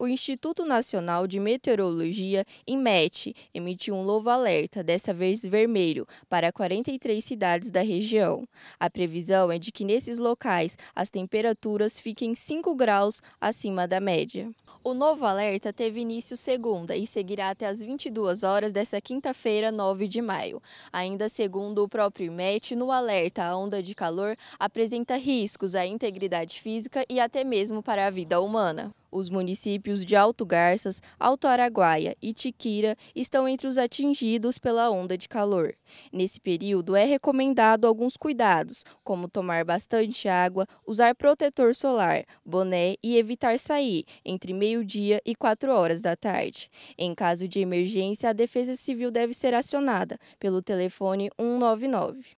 o Instituto Nacional de Meteorologia, IMET, emitiu um novo alerta, dessa vez vermelho, para 43 cidades da região. A previsão é de que nesses locais as temperaturas fiquem 5 graus acima da média. O novo alerta teve início segunda e seguirá até as 22 horas desta quinta-feira, 9 de maio. Ainda segundo o próprio IMET, no alerta, a onda de calor apresenta riscos à integridade física e até mesmo para a vida humana. Os municípios de Alto Garças, Alto Araguaia e Tiquira estão entre os atingidos pela onda de calor. Nesse período é recomendado alguns cuidados, como tomar bastante água, usar protetor solar, boné e evitar sair entre meio-dia e 4 horas da tarde. Em caso de emergência, a Defesa Civil deve ser acionada pelo telefone 199.